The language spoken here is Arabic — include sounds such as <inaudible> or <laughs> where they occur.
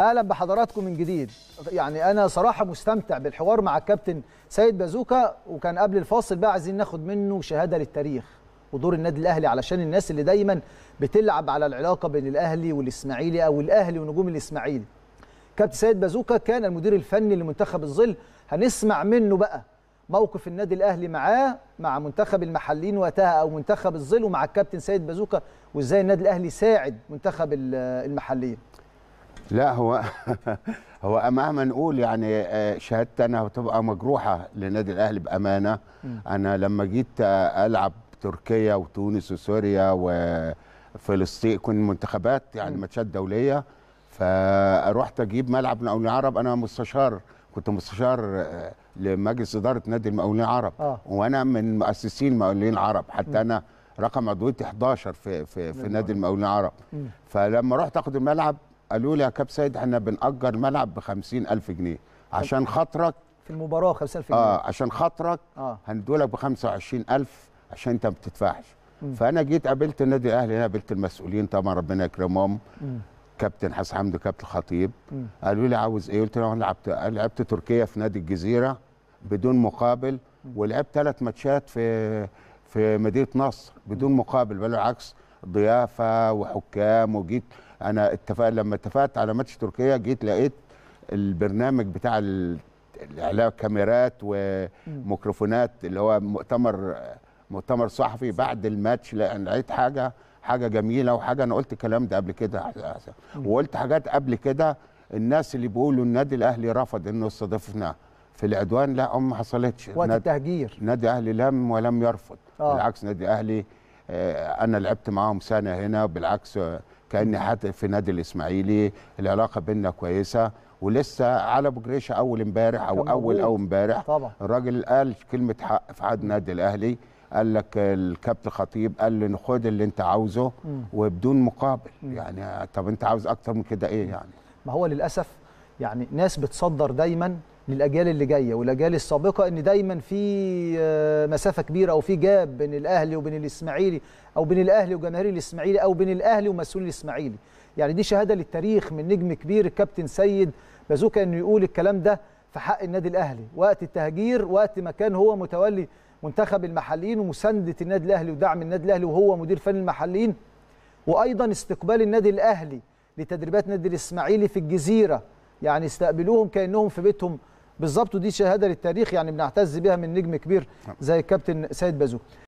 اهلا بحضراتكم من جديد يعني انا صراحه مستمتع بالحوار مع الكابتن سيد بازوكا وكان قبل الفاصل بقى عايزين ناخد منه شهاده للتاريخ ودور النادي الاهلي علشان الناس اللي دايما بتلعب على العلاقه بين الاهلي والاسماعيلي او الاهلي ونجوم الاسماعيلي كابتن سيد بازوكا كان المدير الفني لمنتخب الظل هنسمع منه بقى موقف النادي الاهلي معاه مع منتخب المحليين وقتها او منتخب الظل ومع الكابتن سيد بازوكا وازاي النادي الاهلي ساعد منتخب المحليين لا هو <laughs> هو مهما نقول يعني آه، شهادتي انا هتبقى مجروحه لنادي الاهلي بامانه انا لما جيت العب تركيا وتونس وسوريا وفلسطين كنت منتخبات يعني ماتشات دوليه فرحت اجيب ملعب مقاولين العرب انا مستشار كنت مستشار آه، لمجلس اداره نادي المقاولين العرب آه. وانا من مؤسسين المقاولين العرب حتى م. انا رقم عضويتي 11 في في, في نادي المقاولين العرب م. فلما رحت اخد الملعب قالوا لي يا كاب سيد احنا بنأجر ملعب ب 50000 جنيه عشان خاطرك في المباراه 50000 جنيه اه عشان خاطرك آه. هندولك ب 25000 عشان انت ما بتدفعش فانا جيت قابلت النادي الاهلي قابلت المسؤولين طبعا ربنا يكرمهم كابتن حسن حمدي كابتن خطيب قالوا لي عاوز ايه قلت لهم لعبت لعبت تركيا في نادي الجزيره بدون مقابل ولعبت ثلاث ماتشات في في مدينه نصر بدون مقابل بل العكس ضيافه وحكام وجيت انا اتفق لما اتفقت على ماتش تركيا جيت لقيت البرنامج بتاع الاعلام كاميرات وميكروفونات اللي هو مؤتمر مؤتمر صحفي بعد الماتش لقيت حاجه حاجه جميله وحاجه انا قلت الكلام ده قبل كده وقلت حاجات قبل كده الناس اللي بيقولوا النادي الاهلي رفض انه يستضيفنا في العدوان لا ما حصلتش وقت نادي التهجير نادي اهلي لم ولم يرفض آه. بالعكس نادي اهلي آه، انا لعبت معاهم سنه هنا بالعكس آه، كاني حتى في نادي الاسماعيلي العلاقه بينا كويسه ولسه على ابو جريشه اول امبارح او اول او امبارح الراجل قال كلمه حق في عاد نادي الاهلي قال لك الكابتن خطيب قال له خد اللي انت عاوزه وبدون مقابل يعني طب انت عاوز اكتر من كده ايه يعني ما هو للاسف يعني ناس بتصدر دايما للاجيال اللي جايه والاجيال السابقه ان دايما في آه، مسافه كبيره او في جاب بين الاهلي وبين الاسماعيلي او بين الاهلي وجماهير الاسماعيلي او بين الاهلي ومسؤول الاسماعيلي يعني دي شهاده للتاريخ من نجم كبير الكابتن سيد بازوكا انه يقول الكلام ده في حق النادي الاهلي وقت التهجير وقت ما كان هو متولي منتخب المحليين ومسانده النادي الاهلي ودعم النادي الاهلي وهو مدير فني المحليين وايضا استقبال النادي الاهلي لتدريبات نادي الاسماعيلي في الجزيره يعني استقبلوهم كانهم في بيتهم بالظبط ودي شهاده للتاريخ يعني بنعتز بيها من نجم كبير نعم. زي الكابتن سيد بازو